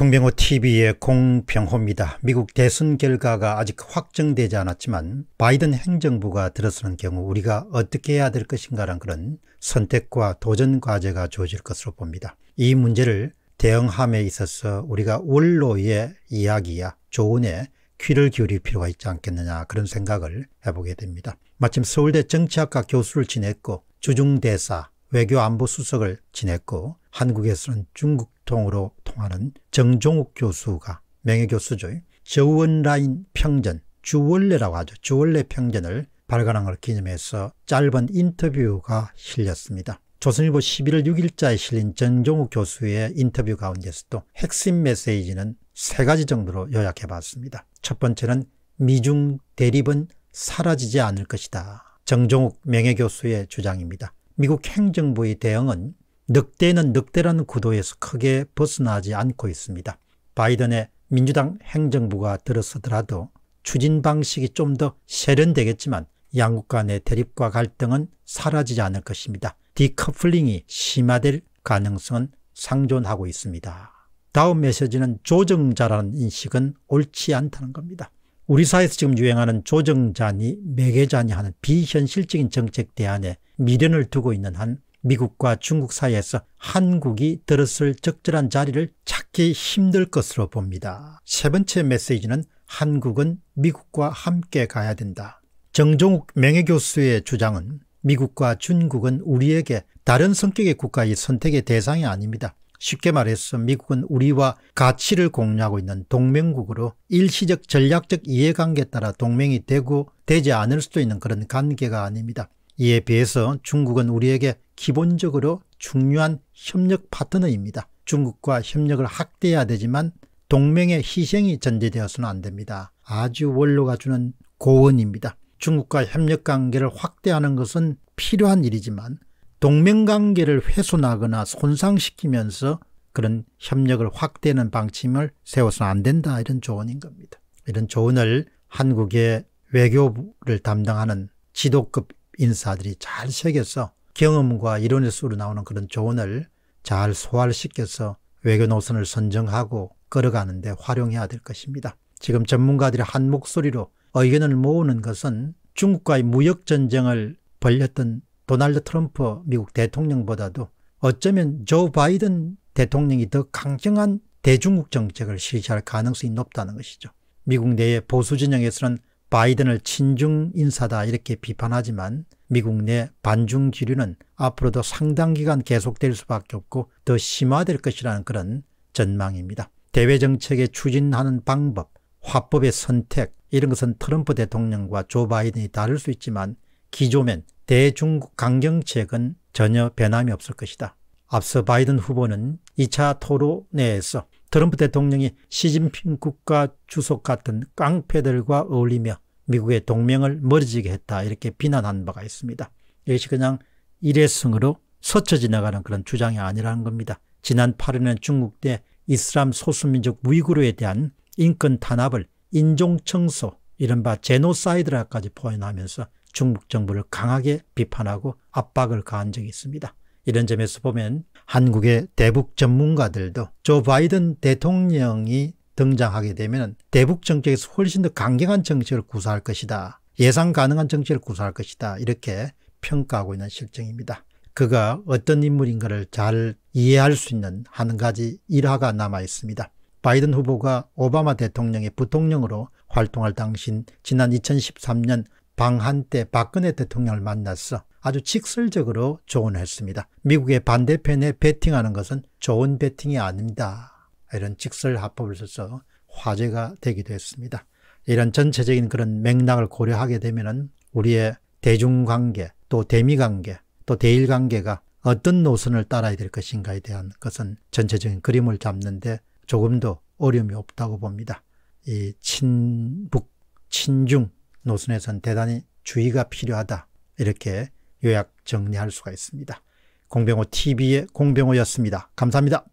공병호 TV의 공병호입니다. 미국 대선 결과가 아직 확정되지 않았지만 바이든 행정부가 들어서는 경우 우리가 어떻게 해야 될 것인가란 그런 선택과 도전 과제가 주어질 것으로 봅니다. 이 문제를 대응함에 있어서 우리가 원로의 이야기야 조언에 귀를 기울일 필요가 있지 않겠느냐 그런 생각을 해보게 됩니다. 마침 서울대 정치학과 교수를 지냈고 주중대사 외교안보수석을 지냈고 한국에서는 중국 통으로 통하는 정종욱 교수가 명예교수죠. 저원라인 평전, 주원래라고 하죠. 주원래 평전을 발간한 걸 기념해서 짧은 인터뷰가 실렸습니다. 조선일보 11월 6일자에 실린 정종욱 교수의 인터뷰 가운데서도 핵심 메시지는 세 가지 정도로 요약해봤습니다. 첫 번째는 미중 대립은 사라지지 않을 것이다. 정종욱 명예교수의 주장입니다. 미국 행정부의 대응은 늑대는 늑대라는 구도에서 크게 벗어나지 않고 있습니다. 바이든의 민주당 행정부가 들어서더라도 추진 방식이 좀 더 세련되겠지만 양국 간의 대립과 갈등은 사라지지 않을 것입니다. 디커플링이 심화될 가능성은 상존하고 있습니다. 다음 메시지는 조정자라는 인식은 옳지 않다는 겁니다. 우리 사회에서 지금 유행하는 조정자니 매개자니 하는 비현실적인 정책 대안에 미련을 두고 있는 한 미국과 중국 사이에서 한국이 들었을 적절한 자리를 찾기 힘들 것으로 봅니다. 세 번째 메시지는 한국은 미국과 함께 가야 된다. 정종욱 명예교수의 주장은 미국과 중국은 우리에게 다른 성격의 국가의 선택의 대상이 아닙니다. 쉽게 말해서 미국은 우리와 가치를 공유하고 있는 동맹국으로 일시적 전략적 이해관계에 따라 동맹이 되고 되지 않을 수도 있는 그런 관계가 아닙니다. 이에 비해서 중국은 우리에게 기본적으로 중요한 협력 파트너입니다. 중국과 협력을 확대해야 되지만 동맹의 희생이 전제되어서는 안 됩니다. 아주 원로가 주는 고언입니다. 중국과 협력 관계를 확대하는 것은 필요한 일이지만 동맹 관계를 훼손하거나 손상시키면서 그런 협력을 확대하는 방침을 세워서는 안 된다 이런 조언인 겁니다. 이런 조언을 한국의 외교부를 담당하는 지도급 인사들이 잘 새겨서 경험과 이론의 수로 나오는 그런 조언을 잘소화 시켜서 외교 노선을 선정하고 끌어가는데 활용해야 될 것입니다. 지금 전문가들이 한 목소리로 의견을 모으는 것은 중국과의 무역전쟁을 벌였던 도널드 트럼프 미국 대통령보다도 어쩌면 조 바이든 대통령이 더 강경한 대중국 정책을 실시할 가능성이 높다는 것이죠. 미국 내의 보수진영에서는 바이든을 친중 인사다 이렇게 비판하지만 미국 내 반중 기류는 앞으로도 상당 기간 계속될 수밖에 없고 더 심화될 것이라는 그런 전망입니다. 대외 정책에 추진하는 방법, 화법의 선택 이런 것은 트럼프 대통령과 조 바이든이 다를 수 있지만 기조면 대중국 강경책은 전혀 변함이 없을 것이다. 앞서 바이든 후보는 2차 토론회에서 트럼프 대통령이 시진핑 국가 주석 같은 깡패들과 어울리며 미국의 동맹을 멀어지게 했다 이렇게 비난한 바가 있습니다. 이것이 그냥 일회성으로 서쳐 지나가는 그런 주장이 아니라는 겁니다. 지난 8일에는 중국 대 이슬람 소수민족 무이구르에 대한 인권 탄압을 인종청소, 이른바 제노사이드라까지 포함하면서 중국 정부를 강하게 비판하고 압박을 가한 적이 있습니다. 이런 점에서 보면 한국의 대북 전문가들도 조 바이든 대통령이 등장하게 되면 대북 정책에서 훨씬 더 강경한 정책을 구사할 것이다. 예상 가능한 정책을 구사할 것이다. 이렇게 평가하고 있는 실정입니다. 그가 어떤 인물인가를 잘 이해할 수 있는 한 가지 일화가 남아 있습니다. 바이든 후보가 오바마 대통령의 부통령으로 활동할 당시 지난 2013년 방한 때 박근혜 대통령을 만났어 아주 직설적으로 조언했습니다. 미국의 반대편에 베팅하는 것은 좋은 베팅이 아닙니다. 이런 직설 합법을 써서 화제가 되기도 했습니다. 이런 전체적인 그런 맥락을 고려하게 되면 우리의 대중관계 또 대미관계 또 대일관계가 어떤 노선을 따라야 될 것인가에 대한 것은 전체적인 그림을 잡는데 조금도 어려움이 없다고 봅니다. 이 친북, 친중 노선에선 대단히 주의가 필요하다. 이렇게 요약 정리할 수가 있습니다. 공병호 TV의 공병호였습니다. 감사합니다.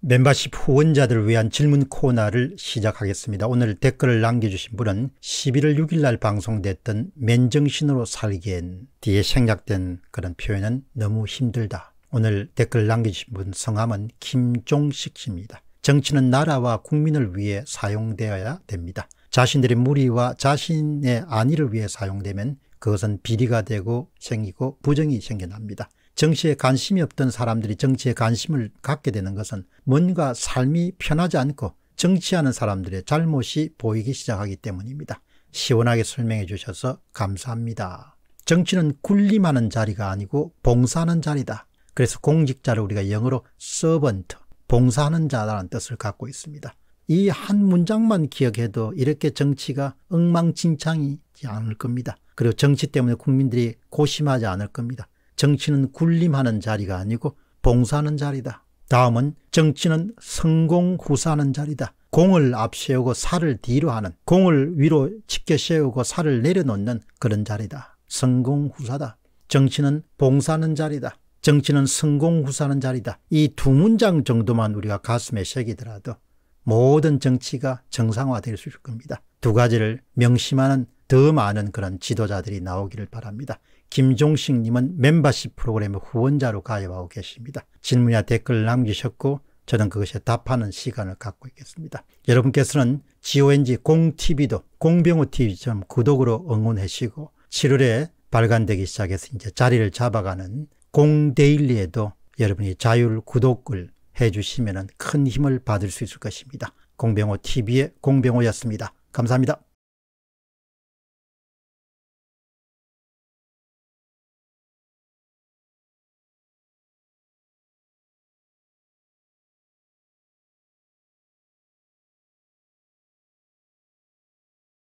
멤버십 후원자들을 위한 질문 코너를 시작하겠습니다. 오늘 댓글을 남겨주신 분은 11월 6일 날 방송됐던 맨정신으로 살기엔 뒤에 생략된 그런 표현은 너무 힘들다. 오늘 댓글 남겨주신 분 성함은 김종식 씨입니다. 정치는 나라와 국민을 위해 사용되어야 됩니다. 자신들의 무리와 자신의 안위를 위해 사용되면 그것은 비리가 되고 생기고 부정이 생겨납니다. 정치에 관심이 없던 사람들이 정치에 관심을 갖게 되는 것은 뭔가 삶이 편하지 않고 정치하는 사람들의 잘못이 보이기 시작하기 때문입니다. 시원하게 설명해 주셔서 감사합니다. 정치는 군림하는 자리가 아니고 봉사하는 자리다. 그래서 공직자를 우리가 영어로 서번트, 봉사하는 자라는 뜻을 갖고 있습니다. 이한 문장만 기억해도 이렇게 정치가 엉망진창이지 않을 겁니다. 그리고 정치 때문에 국민들이 고심하지 않을 겁니다. 정치는 군림하는 자리가 아니고 봉사하는 자리다. 다음은 정치는 성공 후사하는 자리다. 공을 앞세우고 살을 뒤로 하는 공을 위로 치켜 세우고 살을 내려놓는 그런 자리다. 성공 후사다. 정치는 봉사하는 자리다. 정치는 성공 후사하는 자리다. 이 두 문장 정도만 우리가 가슴에 새기더라도 모든 정치가 정상화될 수 있을 겁니다. 두 가지를 명심하는 더 많은 그런 지도자들이 나오기를 바랍니다. 김종식님은 멤버십 프로그램 후원자로 가입하고 계십니다. 질문이나 댓글 남기셨고 저는 그것에 답하는 시간을 갖고 있겠습니다. 여러분께서는 GONG 공TV도 공병호TV처럼 구독으로 응원해 시고 7월에 발간되기 시작해서 이제 자리를 잡아가는 공데일리에도 여러분이 자율 구독을 해주시면 큰 힘을 받을 수 있을 것입니다. 공병호 TV의 공병호였습니다. 감사합니다.